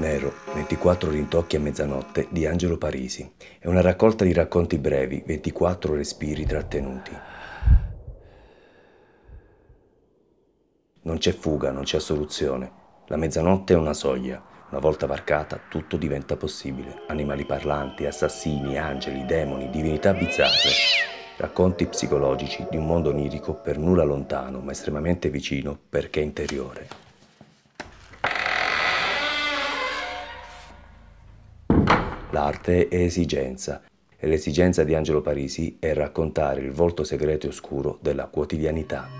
Nero, 24 rintocchi a mezzanotte di Angelo Parisi. È una raccolta di racconti brevi, 24 respiri trattenuti. Non c'è fuga, non c'è soluzione. La mezzanotte è una soglia. Una volta varcata, tutto diventa possibile. Animali parlanti, assassini, angeli, demoni, divinità bizzarre. Racconti psicologici di un mondo onirico per nulla lontano, ma estremamente vicino perché interiore. L'arte è esigenza e l'esigenza di Angelo Parisi è raccontare il volto segreto e oscuro della quotidianità.